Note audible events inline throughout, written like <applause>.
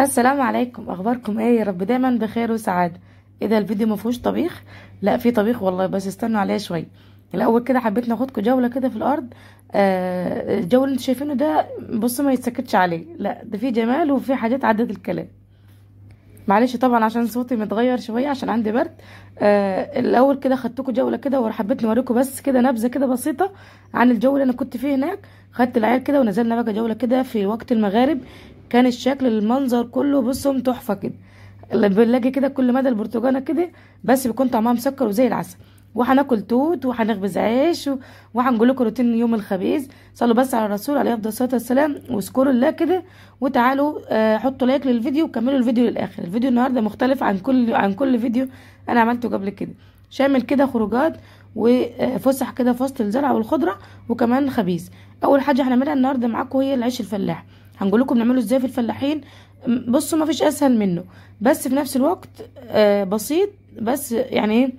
السلام عليكم اخباركم ايه يا رب دايما بخير وسعاده ايه ده الفيديو ما فيهوش طبيخ لا في طبيخ والله بس استنوا عليا شويه الاول كده حبيت ناخدكم جوله كده في الارض آه الجو اللي انتوا شايفينه ده بصوا ما يتسكتش عليه لا ده في جمال وفي حاجات عدد الكلام معلش طبعا عشان صوتي متغير شويه عشان عندي برد آه الاول كده خدتكم جوله كده وحبيت نوريكم بس كده نبذه كده بسيطه عن الجو اللي انا كنت فيه هناك خدت العيال كده ونزلنا بقى جوله كده في وقت المغارب كان الشكل المنظر كله بصهم تحفه كده بنلاقي كده كل مدى البرتقانه كده بس بيكون طعمها مسكر وزي العسل وهناكل توت وهنخبز عيش وهنقول لكم روتين يوم الخبيث صلوا بس على الرسول عليه افضل الصلاه والسلام واذكروا الله كده وتعالوا آه، حطوا لايك للفيديو وكملوا الفيديو للاخر الفيديو النهارده مختلف عن كل عن كل فيديو انا عملته قبل كده شامل كده خروجات وفسح آه، كده في وسط الزرع والخضره وكمان خبيز اول حاجه هنعملها النهارده معاكم هي العيش الفلاح هنقول لكم نعمله ازاي في الفلاحين بصوا ما فيش اسهل منه بس في نفس الوقت آه بسيط بس يعني ايه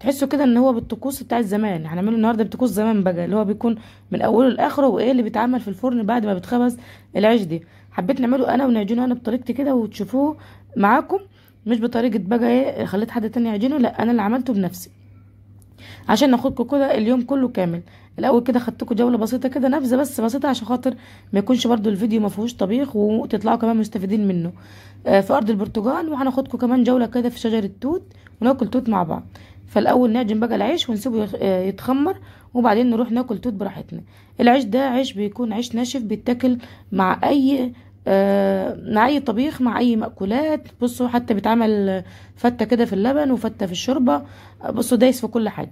تحسوا كده ان هو بالطقوس بتاع زمان هنعمله النهارده بطقوس زمان بقى اللي هو بيكون من اوله لاخره وايه اللي بيتعمل في الفرن بعد ما بتخبز العيش دي حبيت نعمله انا ونعجنه انا بطريقتي كده وتشوفوه معاكم مش بطريقه بقى ايه خليت حد تاني يعجنه لا انا اللي عملته بنفسي عشان ناخدكم كده اليوم كله كامل الاول كده خدتكم جوله بسيطه كده نبذه بس بسيطه عشان خاطر ما يكونش برده الفيديو ما فيهوش طبيخ وتطلعوا كمان مستفيدين منه آه في ارض البرتقال وهناخدكم كمان جوله كده في شجر التوت وناكل توت مع بعض فالاول نعجن بقى العيش ونسيبه آه، يتخمر وبعدين نروح ناكل توت براحتنا العيش ده عيش بيكون عيش ناشف بيتاكل مع اي آه، مع اي طبيخ مع اي مأكولات بصوا حتى بيتعمل فتة كده في اللبن وفتة في الشوربة آه، بصوا دايس في كل حاجة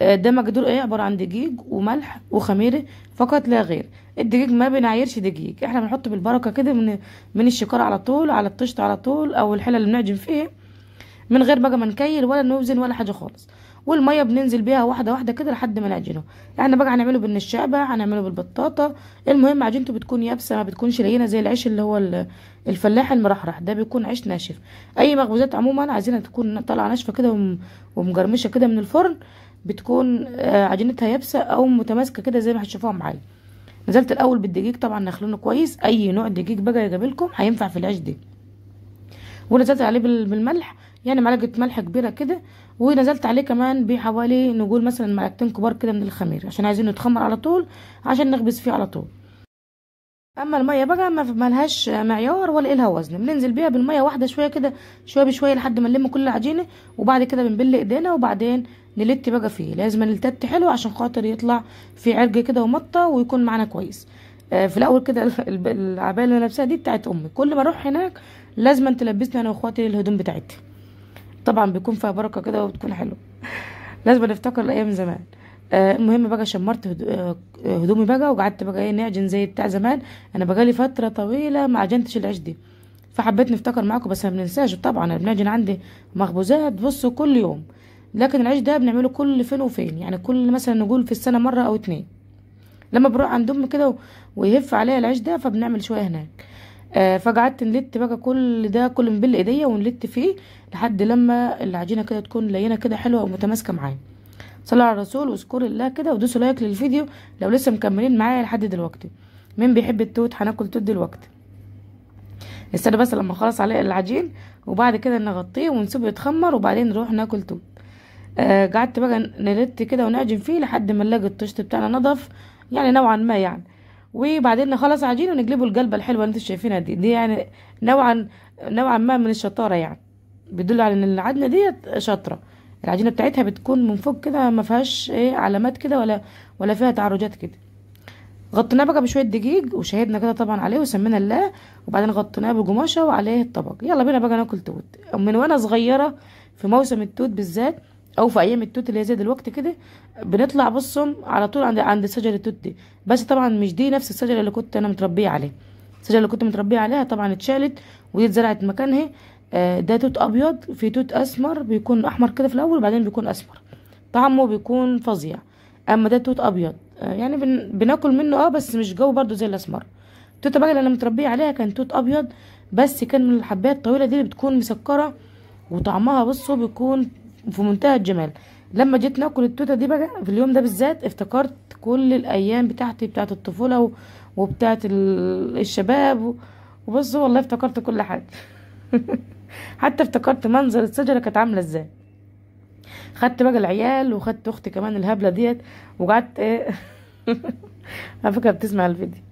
آه، ده مجدول ايه عباره عن دقيق وملح وخميره فقط لا غير الدقيق ما بنعيرش دقيق احنا بنحطه بالبركه كده من من الشكاره على طول على الطشت على طول او الحله اللي بنعجن فيها من غير بقى ما نكيل ولا نوزن ولا حاجه خالص والميه بننزل بيها واحده واحده كده لحد ما نعجنه احنا بقى هنعمله بالنشابه هنعمله بالبطاطا المهم عجينته بتكون يابسه ما بتكونش لينه زي العيش اللي هو الفلاح المرحرح ده بيكون عيش ناشف اي مخبوزات عموما عايزينها تكون طالعه ناشفه كده ومجرمشه كده من الفرن بتكون آه، عجينتها يابسه او متماسكه كده زي ما هتشوفوها معايا نزلت الاول بالدقيق طبعا نخلونه كويس اي نوع دقيق بقى يا هينفع في العيش ده ونزلت عليه بالملح يعني معلقه ملح كبيره كده ونزلت عليه كمان بحوالي نقول مثلا معلقتين كبار كده من الخمير عشان عايزينه يتخمر على طول عشان نخبز فيه على طول اما الميه بقى ما ملهاش معيار ولا لها وزن بننزل بيها بالميه واحده شويه كده شويه بشويه لحد ما نلم كل العجينه وبعد كده بنبل ايدينا وبعدين نلت بقى فيه لازم نلتت حلو عشان خاطر يطلع في عرج كده ومطه ويكون معانا كويس آه، في الاول كده العبايه اللي انا لابساها دي بتاعت امي كل ما اروح هناك لازم تلبسني انا واخواتي الهدوم بتاعتي طبعا بيكون فيها بركه كده وبتكون حلوه لازم نفتكر الايام زمان آه، المهم بقى شمرت آه، هدومي بقى وقعدت بقى ايه نعجن زي بتاع زمان انا بقالي فتره طويله ما عجنتش العيش دي فحبيت نفتكر معاكم بس ما بننساش طبعا بنعجن عندي مخبوزات بصوا كل يوم لكن العيش ده بنعمله كل فين وفين يعني كل مثلا نقول في السنه مره او اتنين لما بروح عند امي كده ويهف عليا العيش ده فبنعمل شويه هناك آه فقعدت نلت بقى كل ده كل مبل ايديا ونلت فيه لحد لما العجينه كده تكون لينه كده حلوه ومتماسكه معايا صلى على الرسول واذكر الله كده ودوسوا لايك للفيديو لو لسه مكملين معايا لحد دلوقتي مين بيحب التوت هناكل توت دلوقتي نستنى بس لما خلص عليه العجين وبعد كده نغطيه ونسيبه يتخمر وبعدين نروح ناكل توت آه، قعدت بقى نلت كده ونعجن فيه لحد ما نلاقي الطشت بتاعنا نضف يعني نوعا ما يعني وبعدين نخلص عجينه ونقلبه القلبه الحلوه اللي انتوا شايفينها دي دي يعني نوعا نوعا ما من الشطاره يعني بيدل على ان العجينه ديت شاطره العجينه بتاعتها بتكون من فوق كده ما فيهاش ايه علامات كده ولا ولا فيها تعرجات كده غطيناه بقى بشويه دقيق وشهدنا كده طبعا عليه وسمينا الله وبعدين غطيناه بقماشه وعليه الطبق يلا بينا بقى ناكل توت من وانا صغيره في موسم التوت بالذات او في ايام التوت اللي هي زي دلوقتي كده بنطلع بصهم على طول عند عند شجر التوت دي بس طبعا مش دي نفس الشجره اللي كنت انا متربيه عليها الشجره اللي كنت متربيه عليها طبعا اتشالت ودي اتزرعت مكانها آه، ده توت ابيض في توت اسمر بيكون احمر كده في الاول وبعدين بيكون اسمر طعمه بيكون فظيع اما ده توت ابيض آه، يعني بن... بناكل منه اه بس مش جو برده زي الاسمر التوته بقى اللي انا متربيه عليها كان توت ابيض بس كان من الحبايه الطويله دي اللي بتكون مسكره وطعمها بصوا بيكون في منتهى الجمال لما جيت ناكل التوته دي بقى في اليوم ده بالذات افتكرت كل الايام بتاعتي بتاعت الطفوله وبتاعت الشباب وبص والله افتكرت كل حاجه <laughs> حتى افتكرت منظر الشجره كانت عامله ازاي خدت بقى العيال وخدت اختي كمان الهبله ديت وقعدت ايه <laughs> على فكره بتسمع الفيديو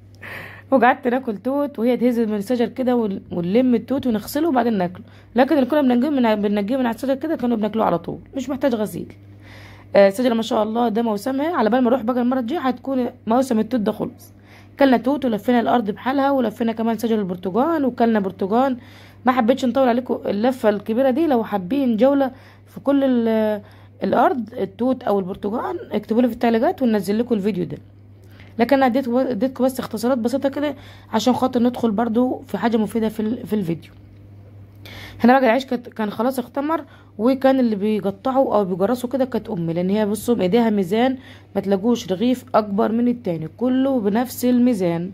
وقعدت ناكل توت وهي تهز من الشجر كده ونلم التوت ونغسله وبعدين ناكله لكن اللي كنا بنجيبه من بننجيه من على الشجر كده كانوا بناكلوه على طول مش محتاج غسيل الشجره آه ما شاء الله ده موسمها آه، على بال ما اروح بقى المره الجايه هتكون موسم التوت ده خلص كلنا توت ولفينا الارض بحالها ولفينا كمان شجر البرتقال وكلنا برتقال ما حبيتش نطول عليكم اللفه الكبيره دي لو حابين جوله في كل الارض التوت او البرتقال اكتبوا لي في التعليقات وننزل لكم الفيديو ده لكن انا اديت اديتكم بس اختصارات بسيطه كده عشان خاطر ندخل برده في حاجه مفيده في, في الفيديو هنا راجل العيش كان خلاص اختمر وكان اللي بيقطعه او بيجرسه كده كانت امي لان هي بصوا ايديها ميزان ما تلاقوش رغيف اكبر من التاني كله بنفس الميزان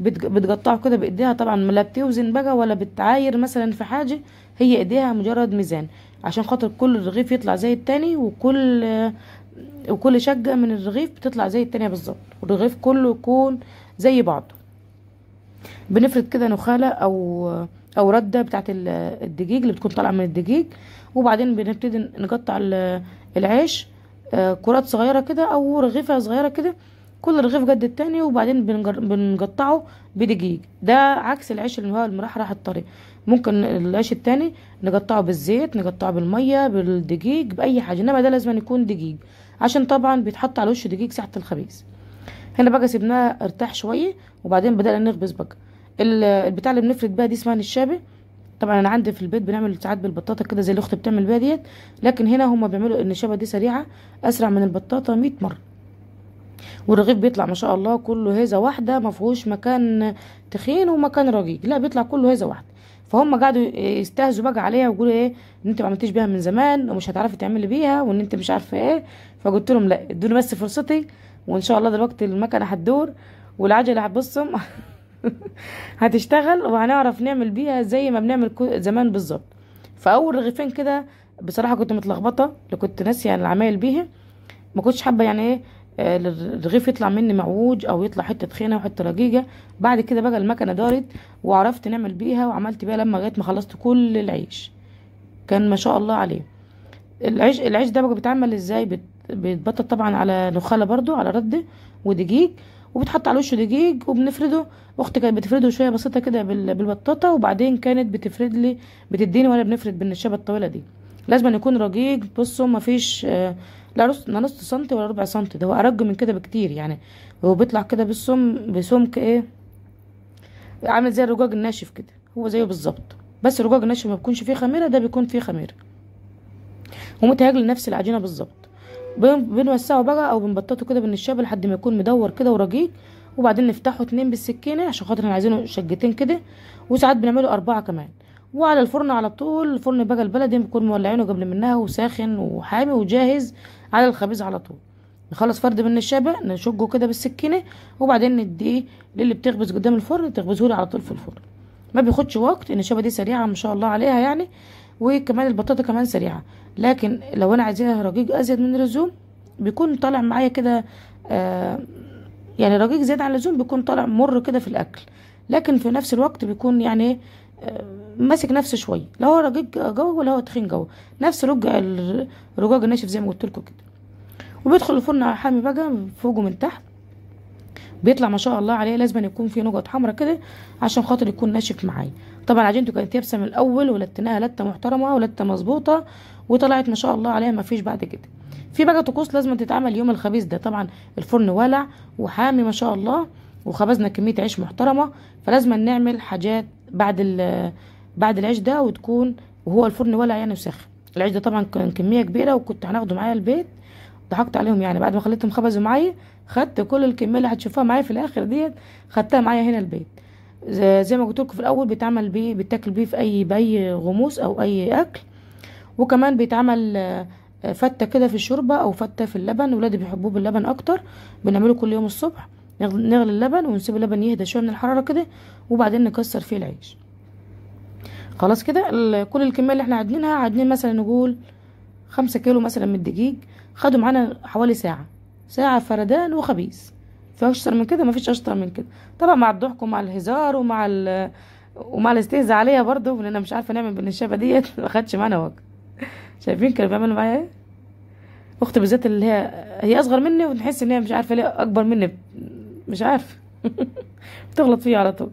بتقطعه كده بايديها طبعا لا بتوزن بقى ولا بتعاير مثلا في حاجه هي ايديها مجرد ميزان عشان خاطر كل رغيف يطلع زي التاني وكل وكل شقة من الرغيف بتطلع زي التانية بالظبط والرغيف كله يكون زي بعضه بنفرد كده نخالة او او ردة بتاعة الدقيق اللي بتكون طالعة من الدقيق وبعدين بنبتدي نقطع العيش آه، كرات صغيرة كده او رغيفة صغيرة كده كل رغيف قد التاني وبعدين بنقطعه بدقيق ده عكس العيش اللي هو المرحرح الطري ممكن العيش التاني نقطعه بالزيت نقطعه بالمية بالدقيق بأي حاجة انما ده لازم يكون دقيق عشان طبعا بيتحط على وش دقيق ساعه الخبيز هنا بقى سيبناها ارتاح شويه وبعدين بدانا نخبز بقى البتاع اللي بنفرد بيها دي اسمها نشابه طبعا انا عندي في البيت بنعمل ساعات بالبطاطا كده زي الاخت بتعمل بيها ديت لكن هنا هما بيعملوا النشابه دي سريعه اسرع من البطاطا 100 مره والرغيف بيطلع ما شاء الله كله هزه واحده ما فيهوش مكان تخين ومكان رقيق لا بيطلع كله هزه واحده فهم قعدوا يستهزوا بقى عليها ويقولوا ايه ان انت ما عملتيش بيها من زمان ومش هتعرفي تعملي بيها وان انت مش عارفه ايه فقلت لهم لا ادوني بس فرصتي وان شاء الله دلوقتي المكنه هتدور والعجله هتبصم <laughs> هتشتغل وهنعرف نعمل بيها زي ما بنعمل زمان بالظبط فاول رغيفين كده بصراحه كنت متلخبطه اللي كنت ناسيه العمايل بيها ما كنتش حابه يعني ايه آه، الرغيف يطلع مني معوج او يطلع حته تخينه وحته رقيقه بعد كده بقى المكنه دارت وعرفت نعمل بيها وعملت بيها لما لغايه ما خلصت كل العيش كان ما شاء الله عليه العيش العيش ده بقى بيتعمل ازاي بيتبطط طبعا على نخاله برضو على رده ودقيق وبتحط على وشه دقيق وبنفرده اختي كانت بتفرده شويه بسيطه كده بالبطاطا وبعدين كانت بتفرد لي بتديني وانا بنفرد بالنشابه الطويله دي لازم يكون رقيق بصوا مفيش آه، لا نص سنتي ولا ربع سنتي ده هو ارج من كده بكتير يعني هو بيطلع كده بالسم بسمك ايه عامل زي الرجاج الناشف كده هو زيه بالظبط بس الرجاج الناشف ما بيكونش فيه خميره ده بيكون فيه خميره ومتهيألي لنفس العجينه بالظبط بنوسعه بقى او بنبططه كده بالنشابه لحد ما يكون مدور كده ورقيق وبعدين نفتحه اتنين بالسكينه عشان خاطر احنا عايزينه شجتين كده وساعات بنعمله اربعه كمان وعلى الفرن على طول الفرن بقى البلدي بنكون مولعينه قبل منها وساخن وحامي وجاهز على الخبيز على طول نخلص فرد من الشبع نشجه كده بالسكينه وبعدين نديه للي بتخبز قدام الفرن تخبزه على طول في الفرن ما بياخدش وقت ان الشبه دي سريعه ما شاء الله عليها يعني وكمان البطاطا كمان سريعه لكن لو انا عايزاها رقيق ازيد من اللزوم بيكون طالع معايا كده آه يعني رقيق زيادة عن اللزوم بيكون طالع مر كده في الاكل لكن في نفس الوقت بيكون يعني آه ماسك نفسه شويه لا هو رقيق جوه ولا هو تخين جوه نفس رجع الرجاج الناشف زي ما قلت لكم كده وبيدخل الفرن حامي بقى فوقه من تحت بيطلع ما شاء الله عليه لازم يكون في نقط حمراء كده عشان خاطر يكون ناشف معايا طبعا عجينته كانت يابسه من الاول ولتناها لته محترمه ولته مظبوطه وطلعت ما شاء الله عليها ما فيش بعد كده في بقى طقوس لازم تتعمل يوم الخميس ده طبعا الفرن ولع وحامي ما شاء الله وخبزنا كميه عيش محترمه فلازم نعمل حاجات بعد بعد ده وتكون وهو الفرن ولا يعني وسخن ده طبعا كان كمية كبيرة وكنت هناخده معايا البيت ضحكت عليهم يعني بعد ما خليتهم خبزوا معايا خدت كل الكمية اللي هتشوفوها معايا في الاخر ديت خدتها معايا هنا البيت زي ما قلت لكم في الاول بيتعمل بيه بيتاكل بيه في اي باي غموس او اي اكل وكمان بيتعمل آه، فته كده في الشوربه او فته في اللبن ولادي بيحبوه باللبن اكتر بنعمله كل يوم الصبح نغلي اللبن ونسيب اللبن يهدى شويه من الحراره كده وبعدين نكسر فيه العيش خلاص كده كل الكميه اللي احنا عادلينها عادلين مثلا نقول خمسة كيلو مثلا من الدقيق خدوا معانا حوالي ساعه ساعه فردان وخبيز فيهوش اشطر من كده مفيش اشطر من كده طبعا مع الضحك ومع الهزار ومع ال ومع الاستهزاء عليا برضه لان انا مش عارفه نعمل بالنشابه ديت <laughs> ما خدش معانا وقت شايفين كانوا بيعملوا معايا ايه اختي بالذات اللي هي هي اصغر مني ونحس ان هي مش عارفه ليه اكبر مني مش عارفه <laughs> بتغلط فيا على طول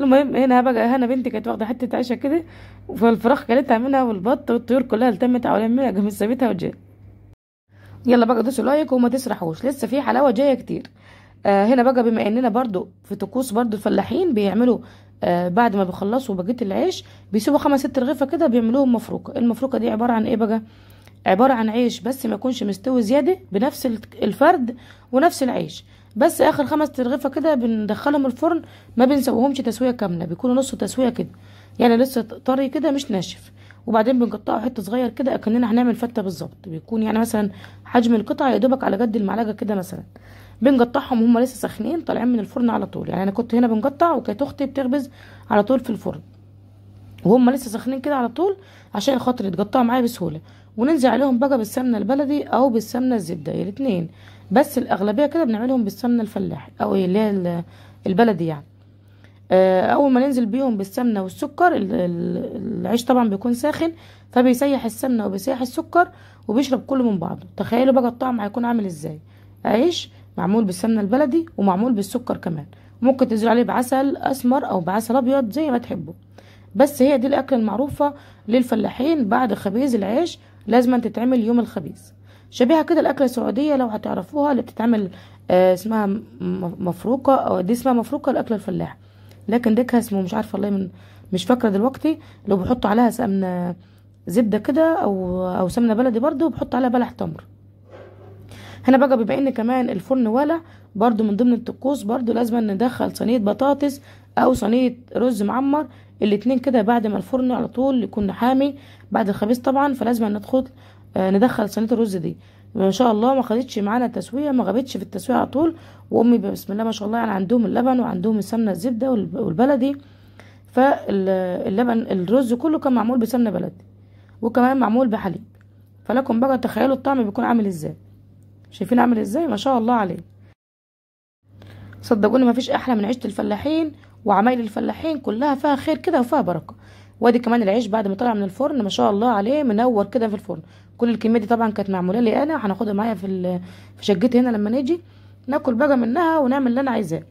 المهم هنا بقى هنا بنتي كانت واخده حته عيشه كده والفراخ كلتها منها والبط والطيور كلها التمت حوالين منها جم سابتها وجات يلا بقى دوسوا لايك وما تسرحوش لسه في حلاوه جايه كتير آه هنا بقى بما اننا برضو في طقوس برضو الفلاحين بيعملوا آه بعد ما بيخلصوا بقيه العيش بيسيبوا خمس ست رغيفه كده بيعملوهم مفروكه المفروكه دي عباره عن ايه بقى عباره عن عيش بس ما يكونش مستوي زياده بنفس الفرد ونفس العيش بس اخر خمس ترغيفه كده بندخلهم الفرن ما بنسويهمش تسويه كامله بيكونوا نص تسويه كده يعني لسه طري كده مش ناشف وبعدين بنقطعه حته صغير كده اكننا هنعمل فته بالظبط بيكون يعني مثلا حجم القطعه يا دوبك على قد المعلقه كده مثلا بنقطعهم وهم لسه ساخنين طالعين من الفرن على طول يعني انا كنت هنا بنقطع وكانت اختي بتخبز على طول في الفرن وهم لسه ساخنين كده على طول عشان خاطر يتقطعوا معايا بسهوله وننزل عليهم بقى بالسمنه البلدي او بالسمنه الزبده الاثنين بس الاغلبيه كده بنعملهم بالسمنه الفلاحي او اللي هي البلدي يعني آه، اول ما ننزل بيهم بالسمنه والسكر العيش طبعا بيكون ساخن فبيسيح السمنه وبيسيح السكر وبيشرب كله من بعضه تخيلوا بقى الطعم هيكون عامل ازاي عيش معمول بالسمنه البلدي ومعمول بالسكر كمان ممكن تنزل عليه بعسل اسمر او بعسل ابيض زي ما تحبوا بس هي دي الاكله المعروفه للفلاحين بعد خبيز العيش لازم تتعمل يوم الخميس شبيهة كده الأكلة السعودية لو هتعرفوها اللي بتتعمل آه، اسمها مفروكة أو دي اسمها مفروكة الأكلة الفلاح لكن ديكها اسمه مش عارفة والله من مش فاكرة دلوقتي لو بحطوا عليها سمنة زبدة كده أو أو سمنة بلدي برضو وبحط عليها بلح تمر هنا بقى بما ان كمان الفرن ولع برضو من ضمن الطقوس برضو لازم ندخل صينية بطاطس او صينية رز معمر الاتنين كده بعد ما الفرن على طول يكون حامي بعد الخبيز طبعا فلازم ندخل آه، ندخل صينيه الرز دي ما شاء الله ما خدتش معانا تسويه ما غابتش في التسويه على طول وامي بسم الله ما شاء الله يعني عندهم اللبن وعندهم السمنه الزبده والبلدي فاللبن الرز كله كان معمول بسمنه بلدي وكمان معمول بحليب فلكم بقى تخيلوا الطعم بيكون عامل ازاي شايفين عامل ازاي ما شاء الله عليه صدقوني مفيش احلى من عيشه الفلاحين وعمايل الفلاحين كلها فيها خير كده وفيها بركه وادي كمان العيش بعد ما طلع من الفرن ما شاء الله عليه منور كده في الفرن كل الكميه دي طبعا كانت معموله لي انا هناخدها معايا في في شقتي هنا لما نيجي ناكل بقى منها ونعمل اللي انا عايزاه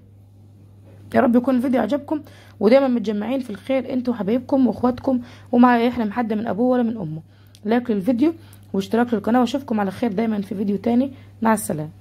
يا رب يكون الفيديو عجبكم ودايما متجمعين في الخير انتوا وحبايبكم واخواتكم وما احنا حد من ابوه ولا من امه لايك للفيديو واشتراك للقناه واشوفكم على خير دايما في فيديو تاني مع السلامه